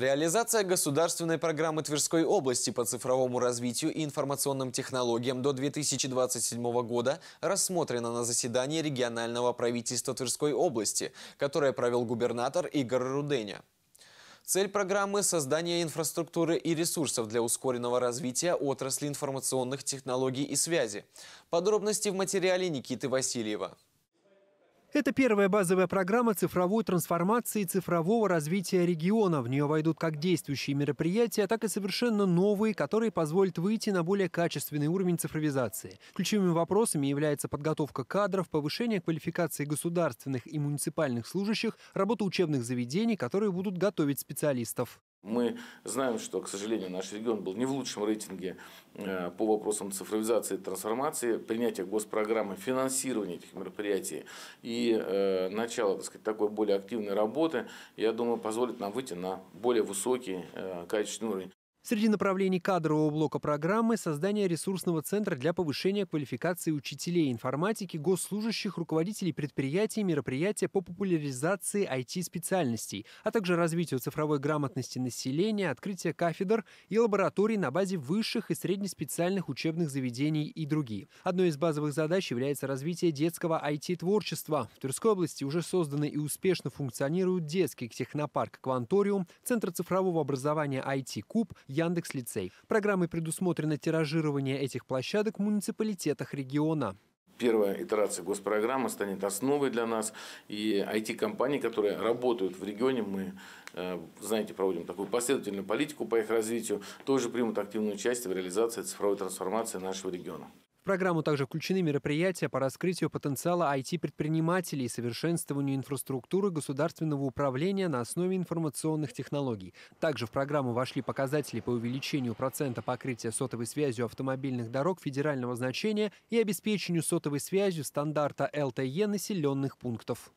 Реализация государственной программы Тверской области по цифровому развитию и информационным технологиям до 2027 года рассмотрена на заседании регионального правительства Тверской области, которое провел губернатор Игорь Руденя. Цель программы – создание инфраструктуры и ресурсов для ускоренного развития отрасли информационных технологий и связи. Подробности в материале Никиты Васильева. Это первая базовая программа цифровой трансформации и цифрового развития региона. В нее войдут как действующие мероприятия, так и совершенно новые, которые позволят выйти на более качественный уровень цифровизации. Ключевыми вопросами является подготовка кадров, повышение квалификации государственных и муниципальных служащих, работа учебных заведений, которые будут готовить специалистов. Мы знаем, что, к сожалению, наш регион был не в лучшем рейтинге э, по вопросам цифровизации и трансформации, принятия госпрограммы, финансирования этих мероприятий и э, начало так сказать, такой более активной работы, я думаю, позволит нам выйти на более высокий э, качественный уровень. Среди направлений кадрового блока программы – создание ресурсного центра для повышения квалификации учителей информатики, госслужащих, руководителей предприятий, мероприятия по популяризации IT-специальностей, а также развитию цифровой грамотности населения, открытие кафедр и лабораторий на базе высших и среднеспециальных учебных заведений и другие. Одной из базовых задач является развитие детского IT-творчества. В Тверской области уже созданы и успешно функционируют детский технопарк «Кванториум», Центр цифрового образования IT-Куб – Яндекс Лицей. Программой предусмотрено тиражирование этих площадок в муниципалитетах региона первая итерация госпрограммы станет основой для нас. И IT-компании, которые работают в регионе, мы, э, знаете, проводим такую последовательную политику по их развитию, тоже примут активную участие в реализации цифровой трансформации нашего региона программу также включены мероприятия по раскрытию потенциала IT-предпринимателей и совершенствованию инфраструктуры государственного управления на основе информационных технологий. Также в программу вошли показатели по увеличению процента покрытия сотовой связью автомобильных дорог федерального значения и обеспечению сотовой связью стандарта LTE населенных пунктов.